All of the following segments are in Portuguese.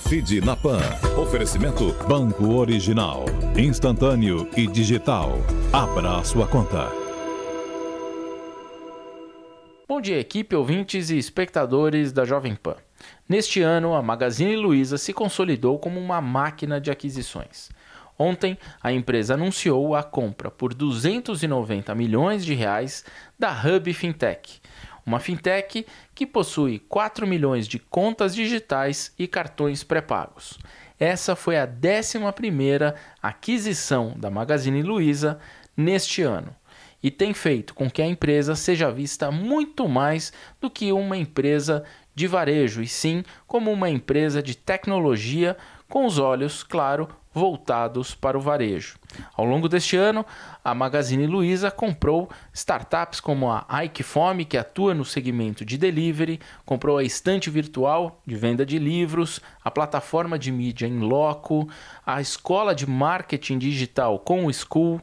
Feed na Pan. Oferecimento Banco Original, instantâneo e digital. Abra a sua conta. Bom dia, equipe, ouvintes e espectadores da Jovem Pan. Neste ano, a Magazine Luiza se consolidou como uma máquina de aquisições. Ontem, a empresa anunciou a compra por 290 milhões de reais da Hub Fintech, uma fintech que possui 4 milhões de contas digitais e cartões pré-pagos. Essa foi a 11ª aquisição da Magazine Luiza neste ano e tem feito com que a empresa seja vista muito mais do que uma empresa de varejo, e sim como uma empresa de tecnologia com os olhos, claro, voltados para o varejo. Ao longo deste ano, a Magazine Luiza comprou startups como a IkeFome, que atua no segmento de delivery, comprou a estante virtual de venda de livros, a plataforma de mídia em loco, a escola de marketing digital com o School,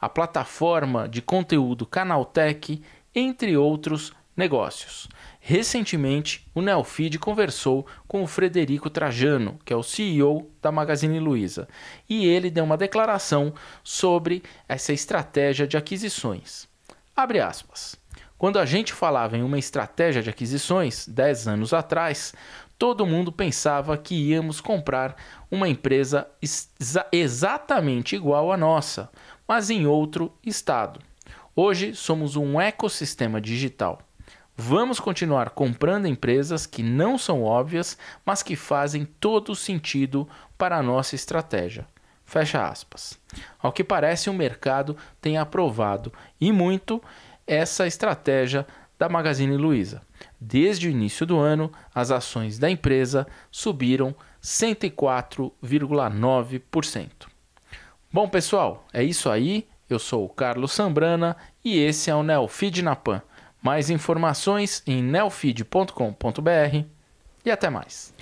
a plataforma de conteúdo Canaltech, entre outros negócios. Recentemente, o Neofeed conversou com o Frederico Trajano, que é o CEO da Magazine Luiza, e ele deu uma declaração sobre essa estratégia de aquisições. Abre aspas. Quando a gente falava em uma estratégia de aquisições, 10 anos atrás, todo mundo pensava que íamos comprar uma empresa exatamente igual à nossa, mas em outro estado. Hoje somos um ecossistema digital. Vamos continuar comprando empresas que não são óbvias, mas que fazem todo sentido para a nossa estratégia. Fecha aspas. Ao que parece, o mercado tem aprovado e muito essa estratégia da Magazine Luiza. Desde o início do ano, as ações da empresa subiram 104,9%. Bom, pessoal, é isso aí. Eu sou o Carlos Sambrana e esse é o Neofeed na Pan mais informações em neofeed.com.br e até mais.